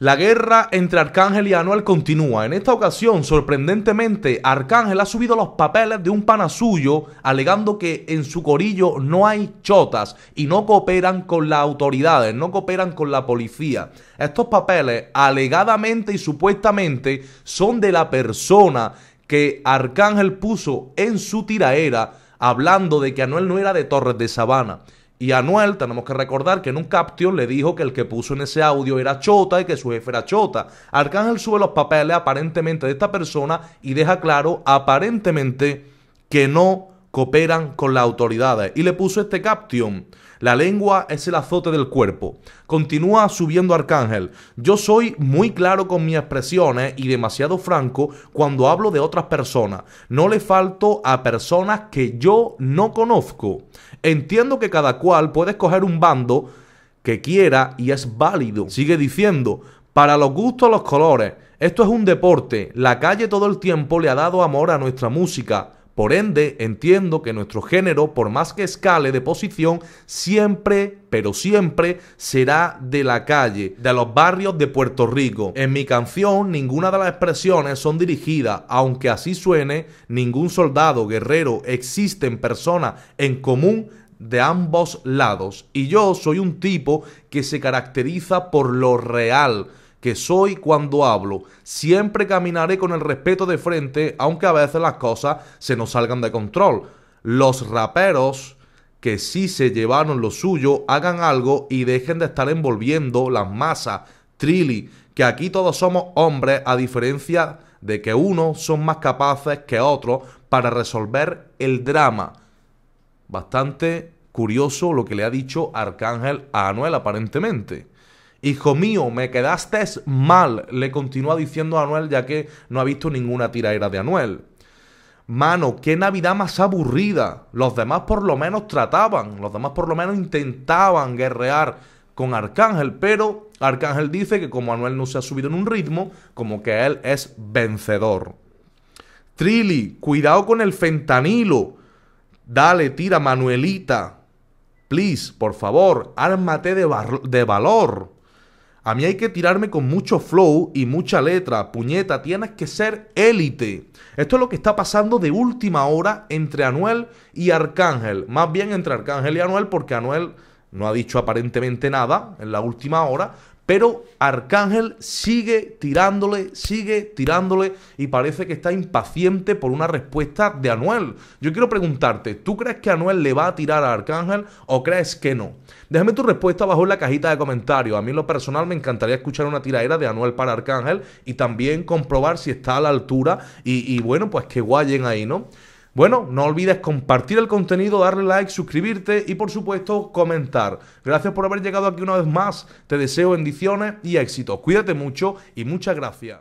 La guerra entre Arcángel y Anuel continúa. En esta ocasión, sorprendentemente, Arcángel ha subido los papeles de un pana suyo alegando que en su corillo no hay chotas y no cooperan con las autoridades, no cooperan con la policía. Estos papeles alegadamente y supuestamente son de la persona que Arcángel puso en su tiraera hablando de que Anuel no era de Torres de Sabana. Y Anuel, tenemos que recordar que en un caption le dijo que el que puso en ese audio era Chota y que su jefe era Chota. Arcángel sube los papeles aparentemente de esta persona y deja claro aparentemente que no cooperan con las autoridades. Y le puso este caption. La lengua es el azote del cuerpo. Continúa subiendo Arcángel. Yo soy muy claro con mis expresiones y demasiado franco cuando hablo de otras personas. No le falto a personas que yo no conozco. Entiendo que cada cual puede escoger un bando que quiera y es válido. Sigue diciendo, para los gustos los colores. Esto es un deporte. La calle todo el tiempo le ha dado amor a nuestra música por ende, entiendo que nuestro género, por más que escale de posición, siempre, pero siempre, será de la calle, de los barrios de Puerto Rico. En mi canción, ninguna de las expresiones son dirigidas, aunque así suene, ningún soldado, guerrero, existe en persona, en común de ambos lados. Y yo soy un tipo que se caracteriza por lo real que soy cuando hablo. Siempre caminaré con el respeto de frente, aunque a veces las cosas se nos salgan de control. Los raperos que sí se llevaron lo suyo, hagan algo y dejen de estar envolviendo las masas. Trilly, que aquí todos somos hombres, a diferencia de que unos son más capaces que otros para resolver el drama. Bastante curioso lo que le ha dicho Arcángel a Anuel aparentemente. Hijo mío, me quedaste mal, le continúa diciendo a Anuel ya que no ha visto ninguna tiraera de Anuel. Mano, qué Navidad más aburrida. Los demás por lo menos trataban, los demás por lo menos intentaban guerrear con Arcángel, pero Arcángel dice que como Anuel no se ha subido en un ritmo, como que él es vencedor. Trilly, cuidado con el fentanilo. Dale, tira, Manuelita. Please, por favor, ármate de, de valor. A mí hay que tirarme con mucho flow y mucha letra. Puñeta, tienes que ser élite. Esto es lo que está pasando de última hora entre Anuel y Arcángel. Más bien entre Arcángel y Anuel porque Anuel no ha dicho aparentemente nada en la última hora, pero Arcángel sigue tirándole, sigue tirándole y parece que está impaciente por una respuesta de Anuel. Yo quiero preguntarte, ¿tú crees que Anuel le va a tirar a Arcángel o crees que no? Déjame tu respuesta abajo en la cajita de comentarios. A mí lo personal me encantaría escuchar una tiradera de Anuel para Arcángel y también comprobar si está a la altura y, y bueno, pues que guayen ahí, ¿no? Bueno, no olvides compartir el contenido, darle like, suscribirte y por supuesto comentar. Gracias por haber llegado aquí una vez más. Te deseo bendiciones y éxitos. Cuídate mucho y muchas gracias.